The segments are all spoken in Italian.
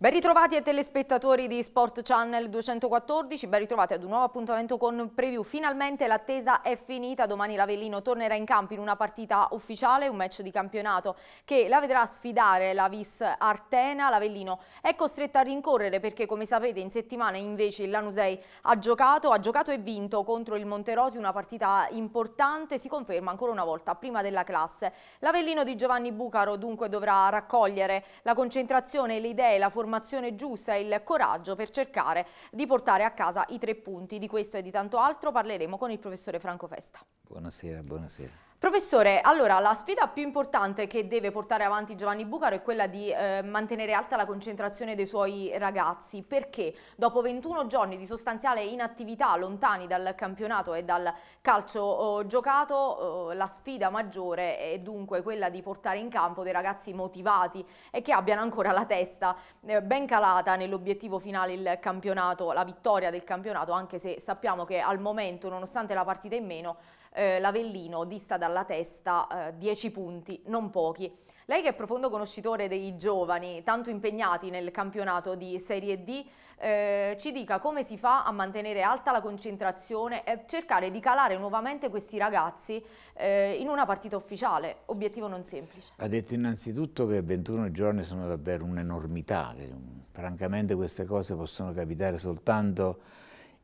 Ben ritrovati ai telespettatori di Sport Channel 214, ben ritrovati ad un nuovo appuntamento con Preview. Finalmente l'attesa è finita, domani l'Avellino tornerà in campo in una partita ufficiale, un match di campionato che la vedrà sfidare la Vis Artena. L'Avellino è costretta a rincorrere perché come sapete in settimana invece il Lanusei ha giocato, ha giocato e vinto contro il Monterosi, una partita importante, si conferma ancora una volta prima della classe. L'Avellino di Giovanni Bucaro dunque dovrà raccogliere la concentrazione, le idee, la formazione formazione giusta e il coraggio per cercare di portare a casa i tre punti. Di questo e di tanto altro parleremo con il professore Franco Festa. Buonasera, buonasera. Professore, allora la sfida più importante che deve portare avanti Giovanni Bucaro è quella di eh, mantenere alta la concentrazione dei suoi ragazzi perché dopo 21 giorni di sostanziale inattività lontani dal campionato e dal calcio oh, giocato, oh, la sfida maggiore è dunque quella di portare in campo dei ragazzi motivati e che abbiano ancora la testa eh, ben calata nell'obiettivo finale il campionato, la vittoria del campionato, anche se sappiamo che al momento, nonostante la partita in meno, eh, l'Avellino dista dalla testa eh, 10 punti, non pochi. Lei che è profondo conoscitore dei giovani, tanto impegnati nel campionato di Serie D, eh, ci dica come si fa a mantenere alta la concentrazione e cercare di calare nuovamente questi ragazzi eh, in una partita ufficiale, obiettivo non semplice. Ha detto innanzitutto che 21 giorni sono davvero un'enormità, mm, francamente queste cose possono capitare soltanto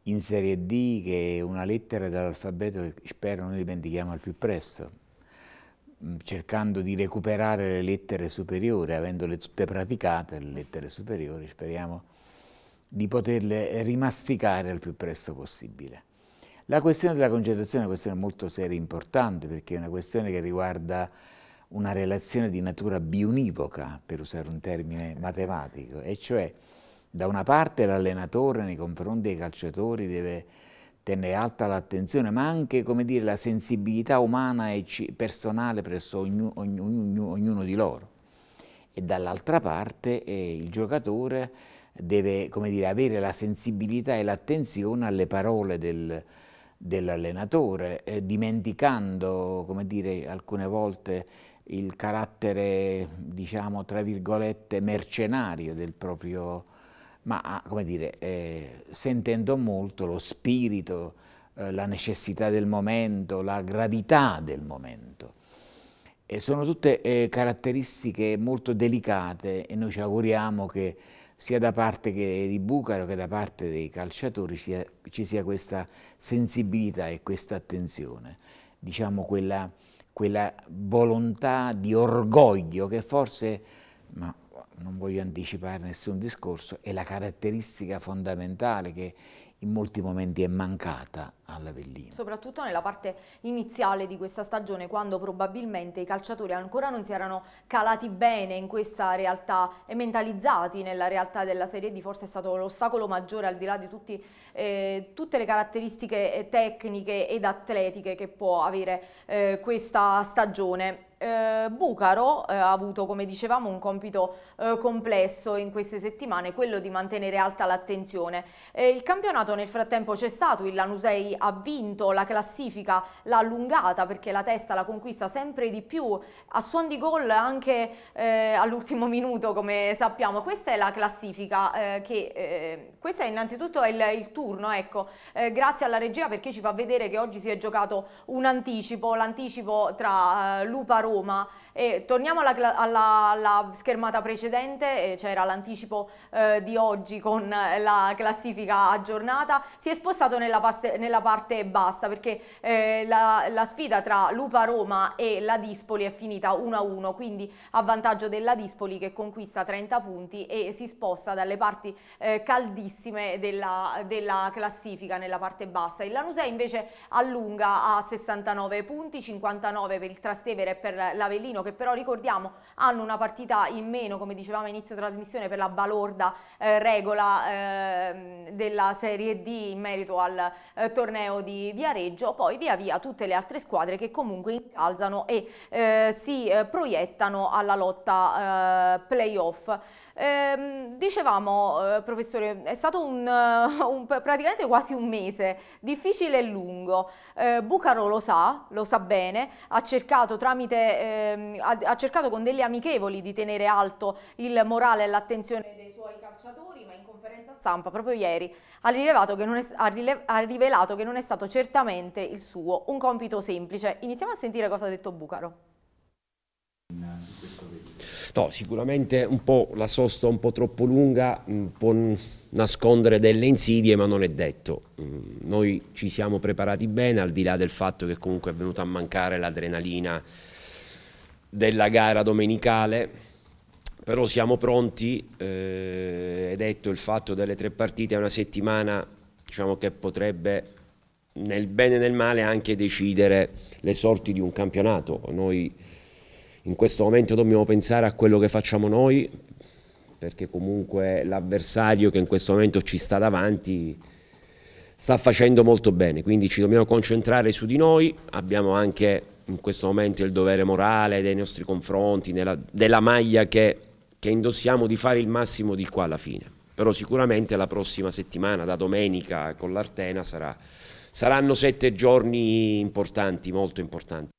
in Serie D, che è una lettera dell'alfabeto che spero non dimentichiamo al più presto, mm, cercando di recuperare le lettere superiori, avendole tutte praticate, le lettere superiori, speriamo di poterle rimasticare al più presto possibile. La questione della concentrazione è una questione molto seria e importante, perché è una questione che riguarda una relazione di natura bionivoca, per usare un termine matematico, e cioè da una parte l'allenatore nei confronti dei calciatori deve tenere alta l'attenzione, ma anche dire, la sensibilità umana e personale presso ognu ogn ognuno di loro. E dall'altra parte eh, il giocatore deve dire, avere la sensibilità e l'attenzione alle parole del, dell'allenatore, eh, dimenticando dire, alcune volte il carattere, diciamo, tra virgolette, mercenario del proprio ma ah, come dire, eh, sentendo molto lo spirito, eh, la necessità del momento, la gravità del momento. E sono tutte eh, caratteristiche molto delicate e noi ci auguriamo che sia da parte di Bucaro che da parte dei calciatori ci sia, ci sia questa sensibilità e questa attenzione, diciamo quella, quella volontà di orgoglio che forse, ma non voglio anticipare nessun discorso, è la caratteristica fondamentale che in molti momenti è mancata alla Vellina. Soprattutto nella parte iniziale di questa stagione, quando probabilmente i calciatori ancora non si erano calati bene in questa realtà e mentalizzati nella realtà della Serie D, forse è stato l'ostacolo maggiore al di là di tutti, eh, tutte le caratteristiche eh, tecniche ed atletiche che può avere eh, questa stagione eh, Bucaro eh, ha avuto, come dicevamo, un compito eh, complesso in queste settimane, quello di mantenere alta l'attenzione. Eh, il campionato nel frattempo c'è stato, il Lanusei ha vinto, la classifica l'ha allungata perché la testa la conquista sempre di più, a suon di gol anche eh, all'ultimo minuto, come sappiamo. Questa è la classifica, eh, che, questo è innanzitutto il, il turno, ecco. grazie alla regia perché ci fa vedere che oggi si è giocato un anticipo, l'anticipo tra eh, Lupa Roma Roma e torniamo alla, alla, alla schermata precedente, c'era l'anticipo eh, di oggi con eh, la classifica aggiornata, si è spostato nella, paste, nella parte bassa perché eh, la, la, sfida tra Lupa Roma e la Dispoli è finita 1-1, quindi a vantaggio della Dispoli che conquista 30 punti e si sposta dalle parti eh, caldissime della, della classifica nella parte bassa. Il Lanusei invece allunga a 69 punti, 59 per il Trastevere e per l'Avellino che però ricordiamo hanno una partita in meno come dicevamo inizio trasmissione per la balorda eh, regola eh, della Serie D in merito al eh, torneo di Viareggio poi via via tutte le altre squadre che comunque incalzano e eh, si eh, proiettano alla lotta eh, playoff Ehm, dicevamo, eh, professore, è stato un, eh, un, praticamente quasi un mese, difficile e lungo. Eh, Bucaro lo sa, lo sa bene, ha cercato, tramite, eh, ha, ha cercato con delle amichevoli di tenere alto il morale e l'attenzione dei suoi calciatori, ma in conferenza stampa proprio ieri ha, è, ha, rilev, ha rivelato che non è stato certamente il suo un compito semplice. Iniziamo a sentire cosa ha detto Bucaro. No, sicuramente un po' la sosta un po' troppo lunga può nascondere delle insidie, ma non è detto. Mm, noi ci siamo preparati bene, al di là del fatto che comunque è venuta a mancare l'adrenalina della gara domenicale, però siamo pronti, eh, è detto il fatto delle tre partite, è una settimana diciamo, che potrebbe nel bene e nel male anche decidere le sorti di un campionato. Noi in questo momento dobbiamo pensare a quello che facciamo noi, perché comunque l'avversario che in questo momento ci sta davanti sta facendo molto bene, quindi ci dobbiamo concentrare su di noi, abbiamo anche in questo momento il dovere morale dei nostri confronti, nella, della maglia che, che indossiamo di fare il massimo di qua alla fine, però sicuramente la prossima settimana, da domenica con l'Artena, sarà, saranno sette giorni importanti, molto importanti.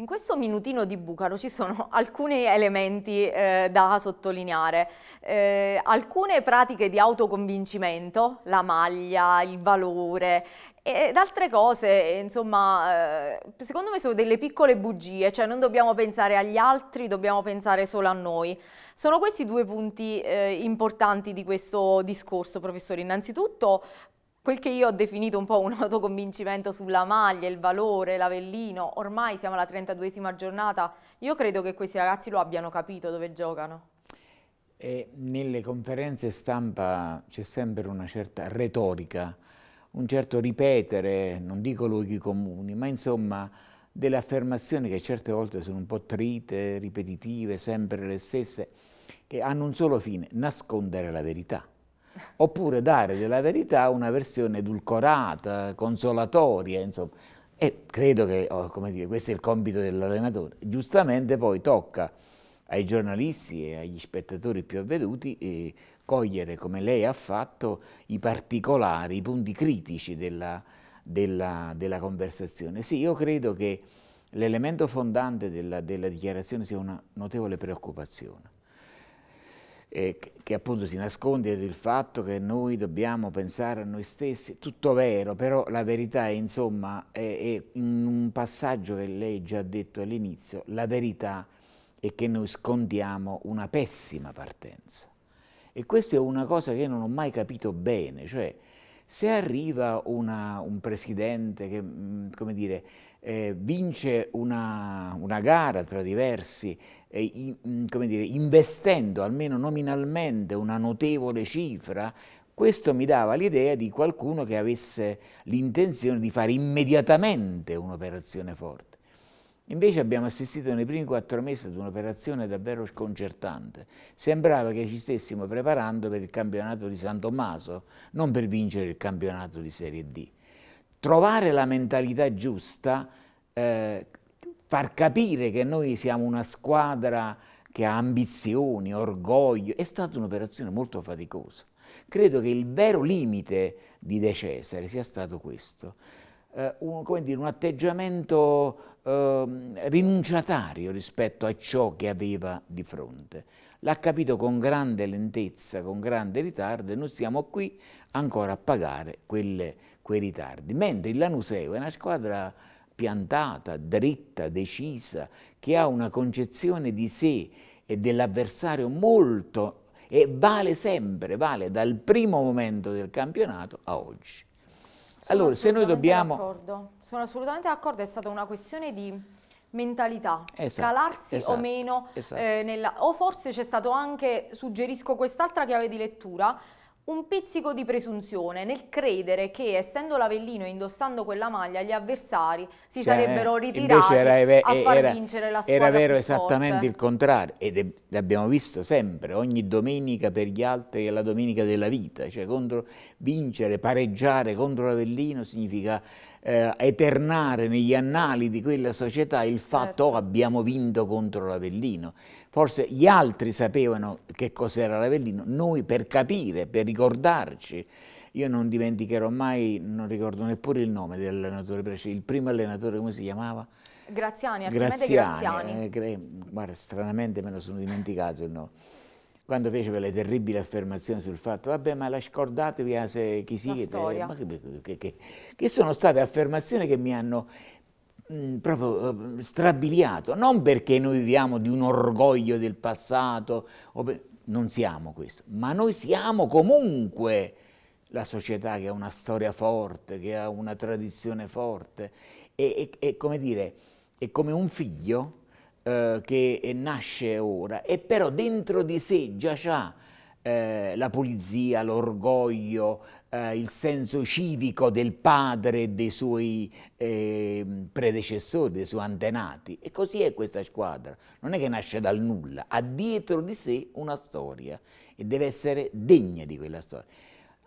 In questo minutino di Bucaro ci sono alcuni elementi eh, da sottolineare, eh, alcune pratiche di autoconvincimento, la maglia, il valore ed altre cose, insomma, eh, secondo me sono delle piccole bugie, cioè non dobbiamo pensare agli altri, dobbiamo pensare solo a noi. Sono questi due punti eh, importanti di questo discorso, professore. Innanzitutto quel che io ho definito un po' un autoconvincimento sulla maglia, il valore, l'avellino, ormai siamo alla 32esima giornata, io credo che questi ragazzi lo abbiano capito dove giocano. E nelle conferenze stampa c'è sempre una certa retorica, un certo ripetere, non dico luoghi comuni, ma insomma delle affermazioni che certe volte sono un po' trite, ripetitive, sempre le stesse, che hanno un solo fine, nascondere la verità oppure dare della verità una versione edulcorata, consolatoria, insomma. E credo che, oh, dire, questo è il compito dell'allenatore. Giustamente poi tocca ai giornalisti e agli spettatori più avveduti eh, cogliere, come lei ha fatto, i particolari, i punti critici della, della, della conversazione. Sì, io credo che l'elemento fondante della, della dichiarazione sia una notevole preoccupazione eh, che appunto si nasconde dietro il fatto che noi dobbiamo pensare a noi stessi, tutto vero, però la verità è insomma, è, è in un passaggio che lei già ha detto all'inizio, la verità è che noi scondiamo una pessima partenza. E questa è una cosa che io non ho mai capito bene, cioè se arriva una, un presidente che, mm, come dire, eh, vince una, una, gara tra diversi, eh, in, mm, dire, investendo almeno nominalmente una notevole cifra, questo mi dava l'idea di qualcuno che avesse l'intenzione di fare immediatamente un'operazione forte. Invece abbiamo assistito nei primi quattro mesi ad un'operazione davvero sconcertante. Sembrava che ci stessimo preparando per il campionato di San Tommaso, non per vincere il campionato di Serie D trovare la mentalità giusta, eh, far capire che noi siamo una squadra che ha ambizioni, orgoglio, è stata un'operazione molto faticosa. Credo che il vero limite di De Cesare sia stato questo, eh, un, dire, un, atteggiamento eh, rinunciatario rispetto a ciò che aveva di fronte l'ha capito con grande lentezza, con grande ritardo e noi siamo qui ancora a pagare quelle, quei ritardi. Mentre il Lanuseo è una squadra piantata, dritta, decisa, che ha una concezione di sé e dell'avversario molto e vale sempre, vale dal primo momento del campionato a oggi. Sono allora, se noi dobbiamo... Sono assolutamente d'accordo, è stata una questione di mentalità, esatto, calarsi esatto, o meno, eh, esatto. eh, nella, o forse c'è stato anche, suggerisco quest'altra chiave di lettura, un pizzico di presunzione nel credere che essendo l'Avellino e indossando quella maglia gli avversari si cioè, sarebbero ritirati era, a far era, vincere la squadra Era vero esattamente forte. il contrario ed l'abbiamo visto sempre, ogni domenica per gli altri è la domenica della vita, cioè contro, vincere, pareggiare contro l'Avellino significa eh, eternare negli annali di quella società il fatto certo. oh, abbiamo vinto contro l'Avellino. Forse gli altri sapevano che cos'era l'Avellino, noi per capire, per ricordarci, io non dimenticherò mai, non ricordo neppure il nome dell'allenatore il primo allenatore come si chiamava? Graziani, Graziani. Graziani. Eh, guarda, stranamente me lo sono dimenticato il nome quando fece quelle terribili affermazioni sul fatto, vabbè ma la scordatevi ah, se, chi si che, che, che, che, sono state affermazioni che mi hanno mh, mm, proprio mh, eh, strabiliato, non perché noi viviamo di un orgoglio del passato, per, non siamo questo, ma noi siamo comunque la società che ha una storia forte, che ha una tradizione forte e, e, e come dire, è come un figlio eh, che eh, nasce ora e però dentro di sé già c'ha eh, la pulizia, l'orgoglio, eh, il senso civico del padre e dei suoi eh, predecessori, dei suoi antenati. E così è questa squadra. Non è che nasce dal nulla, ha dietro di sé una storia e deve essere degna di quella storia.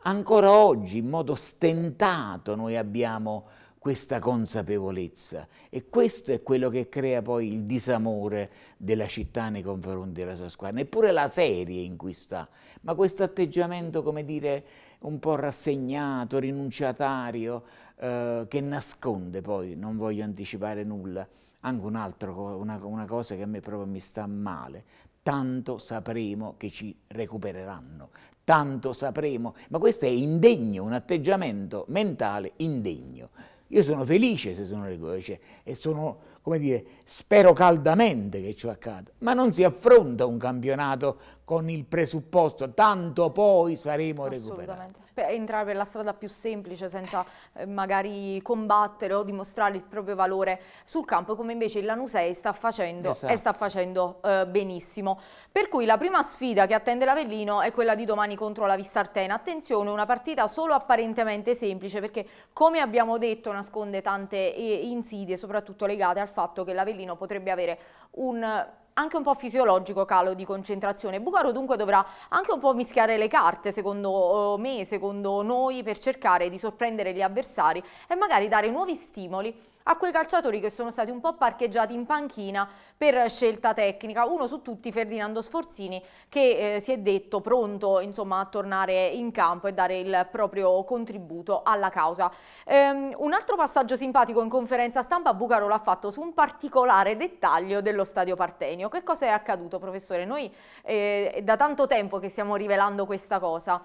Ancora oggi, in modo stentato, noi abbiamo questa consapevolezza e questo è quello che crea poi il disamore della città nei confronti della sua squadra, neppure la serie in cui sta, ma questo atteggiamento come dire un po' rassegnato, rinunciatario, eh, che nasconde poi, non voglio anticipare nulla, anche un altro, una, una cosa che a me proprio mi sta male, tanto sapremo che ci recupereranno, tanto sapremo, ma questo è indegno, un atteggiamento mentale indegno. Io sono felice se sono le cose, cioè, e sono come dire, spero caldamente che ciò accada, ma non si affronta un campionato con il presupposto, tanto poi saremo recuperati. Per entrare per la strada più semplice senza eh, magari combattere o dimostrare il proprio valore sul campo come invece il Lanusei sta facendo esatto. e sta facendo eh, benissimo. Per cui la prima sfida che attende l'Avellino è quella di domani contro la Vissartena. Attenzione, una partita solo apparentemente semplice perché come abbiamo detto nasconde tante eh, insidie soprattutto legate al fatto che l'Avellino potrebbe avere un anche un po' fisiologico calo di concentrazione. Bucaro dunque dovrà anche un po' mischiare le carte, secondo eh, me, secondo noi, per cercare di sorprendere gli avversari e magari dare nuovi stimoli a quei calciatori che sono stati un po' parcheggiati in panchina per scelta tecnica. Uno su tutti, Ferdinando Sforzini, che eh, si è detto pronto insomma, a tornare in campo e dare il proprio contributo alla causa. Ehm, un altro passaggio simpatico in conferenza stampa Bucaro l'ha fatto su un particolare dettaglio dello stadio Partenio. Che cosa è accaduto, professore? Noi eh, da tanto tempo che stiamo rivelando questa cosa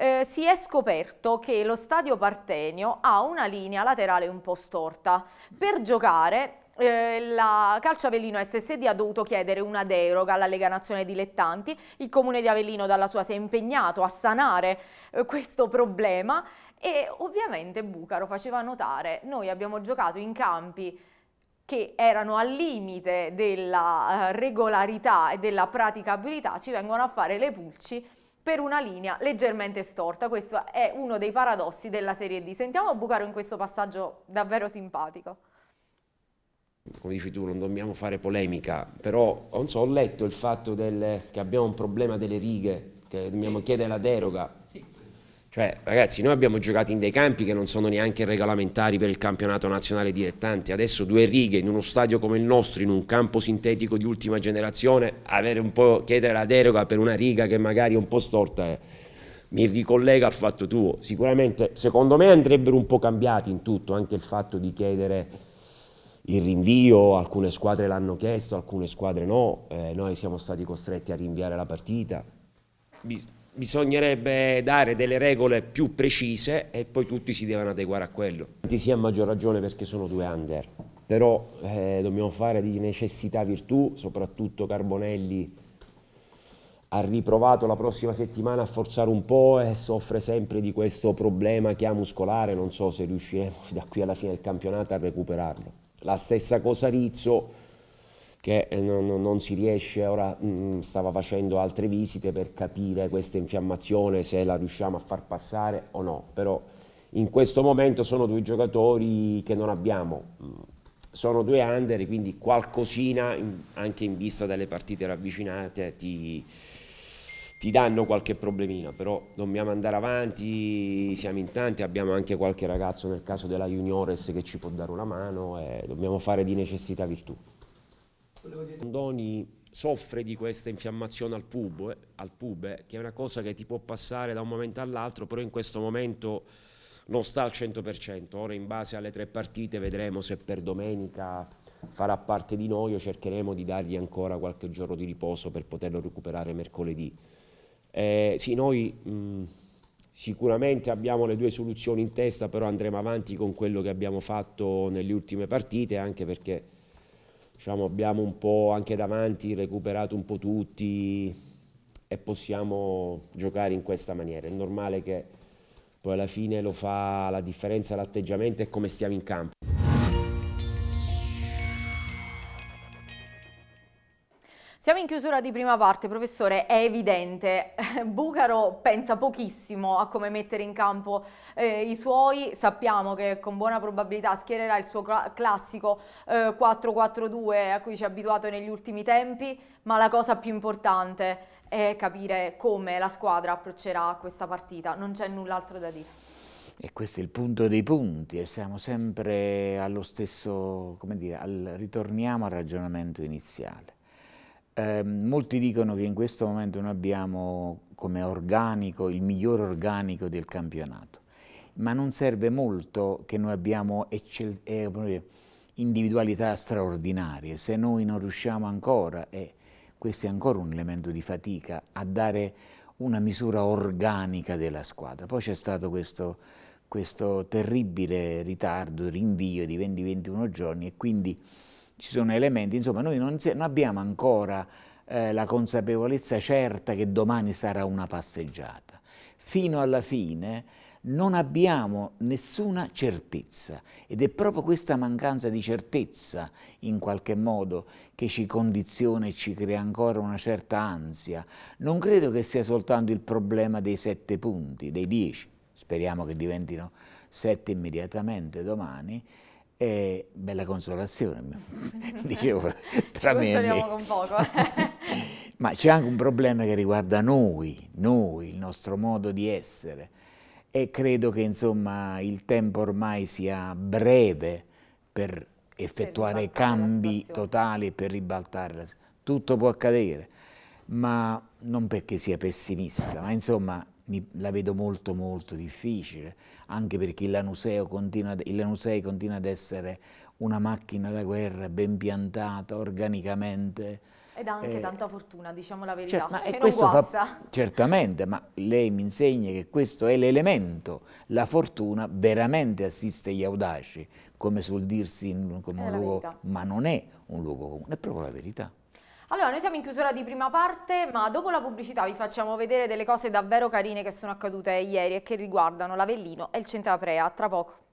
eh, si è scoperto che lo stadio partenio ha una linea laterale un po' storta. Per giocare eh, la Calcio Avellino SSD ha dovuto chiedere una deroga alla Lega Nazione Dilettanti, il comune di Avellino dalla sua si è impegnato a sanare eh, questo problema e ovviamente Bucaro faceva notare noi abbiamo giocato in campi che erano al limite della eh, regolarità e della praticabilità, ci vengono a fare le pulci per una linea leggermente storta. Questo è uno dei paradossi della Serie D. Sentiamo Bucaro in questo passaggio davvero simpatico. Come dici tu, non dobbiamo fare polemica, però so, ho letto il fatto del, che abbiamo un problema delle righe, che dobbiamo chiedere la deroga. Cioè, ragazzi, noi abbiamo giocato in dei campi che non sono neanche regolamentari per il campionato nazionale dilettanti. Adesso due righe in uno stadio come il nostro, in un campo sintetico di ultima generazione, avere un po', chiedere la deroga per una riga che magari è un po' storta. Eh. Mi ricollega al fatto tuo. Sicuramente, secondo me, andrebbero un po' cambiati in tutto, anche il fatto di chiedere il rinvio, alcune squadre l'hanno chiesto, alcune squadre no, eh, noi siamo stati costretti a rinviare la partita. Bis- bisognerebbe dare delle regole più precise e poi tutti si devono adeguare a quello. Ti sia a maggior ragione perché sono due under, però eh, dobbiamo fare di necessità virtù, soprattutto Carbonelli ha riprovato la prossima settimana a forzare un po' e soffre sempre di questo problema che ha muscolare, non so se riusciremo da qui alla fine del campionato a recuperarlo. La stessa cosa Rizzo che eh, non, non, si riesce, ora mh, mm, stava facendo altre visite per capire questa infiammazione, se la riusciamo a far passare o no, però in questo momento sono due giocatori che non abbiamo, mm, sono due under, quindi qualcosina anche in vista delle partite ravvicinate ti, ti danno qualche problemino, però dobbiamo andare avanti, siamo in tanti, abbiamo anche qualche ragazzo nel caso della Juniores che ci può dare una mano e dobbiamo fare di necessità virtù. Mondoni soffre di questa infiammazione al pube, eh, al pube, eh, che è una cosa che ti può passare da un momento all'altro, però in questo momento non sta al 100%. Ora in base alle tre partite vedremo se per domenica farà parte di noi o cercheremo di dargli ancora qualche giorno di riposo per poterlo recuperare mercoledì. Eh, sì, noi mh, mm, sicuramente abbiamo le due soluzioni in testa, però andremo avanti con quello che abbiamo fatto nelle ultime partite, anche perché diciamo, abbiamo un po' anche davanti recuperato un po' tutti e possiamo giocare in questa maniera. È normale che poi alla fine lo fa la differenza l'atteggiamento e come stiamo in campo. chiusura di prima parte, professore, è evidente, Bucaro pensa pochissimo a come mettere in campo eh, i suoi, sappiamo che con buona probabilità schiererà il suo classico eh, 4-4-2 a cui ci ha abituato negli ultimi tempi, ma la cosa più importante è capire come la squadra approccerà questa partita, non c'è null'altro da dire. E questo è il punto dei punti e siamo sempre allo stesso, come dire, al, ritorniamo al ragionamento iniziale. Ehm, molti dicono che in questo momento noi abbiamo come organico il miglior organico del campionato, ma non serve molto che noi abbiamo eh, individualità straordinarie, se noi non riusciamo ancora, e questo è ancora un elemento di fatica, a dare una misura organica della squadra. Poi c'è stato questo, questo terribile ritardo, rinvio di 20-21 giorni e quindi ci sono elementi, insomma noi non, non abbiamo ancora eh, la consapevolezza certa che domani sarà una passeggiata. Fino alla fine non abbiamo nessuna certezza ed è proprio questa mancanza di certezza in qualche modo che ci condiziona e ci crea ancora una certa ansia. Non credo che sia soltanto il problema dei sette punti, dei dieci, speriamo che diventino sette immediatamente domani, eh, bella consolazione, dicevo, tra me e me. con poco. Ma c'è anche un problema che riguarda noi, noi, il nostro modo di essere. E credo che insomma il tempo ormai sia breve per effettuare per cambi totali, e per ribaltarla. Tutto può accadere, ma non perché sia pessimista, ma insomma mi, la vedo molto molto difficile, anche perché il Lanusei continua, continua ad essere una macchina da guerra ben piantata organicamente. Ed ha anche eh, tanta fortuna, diciamo la verità, cioè, ma che non Fa, certamente, ma lei mi insegna che questo è l'elemento, la fortuna veramente assiste gli audaci, come suol dirsi in, come è un luogo, verità. ma non è un luogo comune, è proprio la verità. Allora, noi siamo in chiusura di prima parte, ma dopo la pubblicità vi facciamo vedere delle cose davvero carine che sono accadute ieri e che riguardano l'Avellino e il Centaprea. Tra poco.